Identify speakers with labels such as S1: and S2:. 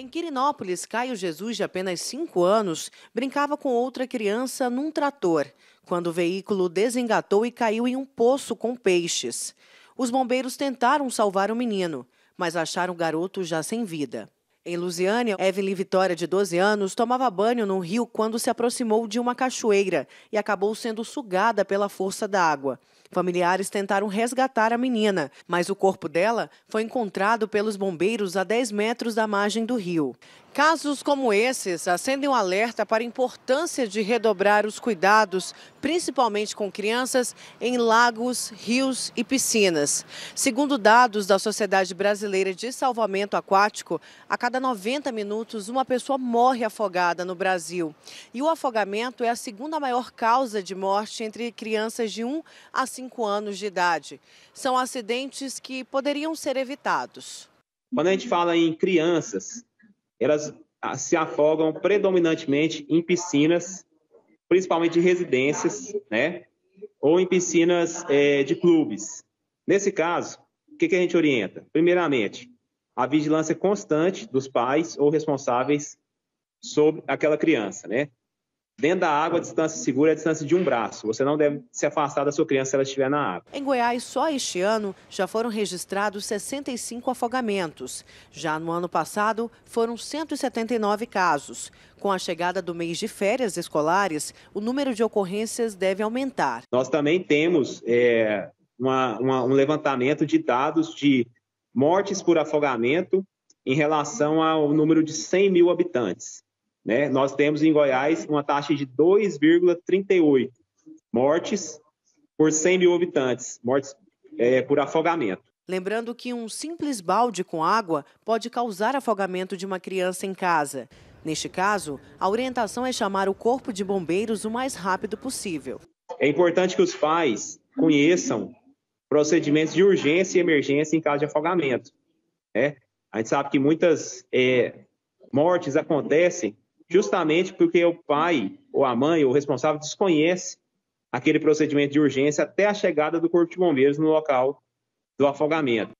S1: Em Quirinópolis, Caio Jesus, de apenas 5 anos, brincava com outra criança num trator, quando o veículo desengatou e caiu em um poço com peixes. Os bombeiros tentaram salvar o menino, mas acharam o garoto já sem vida. Em Lusiânia, Evelyn Vitória, de 12 anos, tomava banho num rio quando se aproximou de uma cachoeira e acabou sendo sugada pela força da água. Familiares tentaram resgatar a menina, mas o corpo dela foi encontrado pelos bombeiros a 10 metros da margem do rio. Casos como esses acendem o um alerta para a importância de redobrar os cuidados, principalmente com crianças, em lagos, rios e piscinas. Segundo dados da Sociedade Brasileira de Salvamento Aquático, a cada 90 minutos uma pessoa morre afogada no Brasil. E o afogamento é a segunda maior causa de morte entre crianças de 1 a 5 5 anos de idade. São acidentes que poderiam ser evitados.
S2: Quando a gente fala em crianças, elas ah, se afogam predominantemente em piscinas, principalmente de residências, né? ou em piscinas é, de clubes. Nesse caso, o que, que a gente orienta? Primeiramente, a vigilância constante dos pais ou responsáveis sobre aquela criança, né? Dentro da água, a distância segura é a distância de um braço. Você não deve se afastar da sua criança se ela estiver na água.
S1: Em Goiás, só este ano, já foram registrados 65 afogamentos. Já no ano passado, foram 179 casos. Com a chegada do mês de férias escolares, o número de ocorrências deve aumentar.
S2: Nós também temos é, uma, uma, um levantamento de dados de mortes por afogamento em relação ao número de 100 mil habitantes. Né? Nós temos em Goiás uma taxa de 2,38 mortes por 100 mil habitantes, mortes é, por afogamento.
S1: Lembrando que um simples balde com água pode causar afogamento de uma criança em casa. Neste caso, a orientação é chamar o corpo de bombeiros o mais rápido possível.
S2: É importante que os pais conheçam procedimentos de urgência e emergência em caso de afogamento. Né? A gente sabe que muitas é, mortes acontecem justamente porque o pai ou a mãe ou o responsável desconhece aquele procedimento de urgência até a chegada do Corpo de Bombeiros no local do afogamento.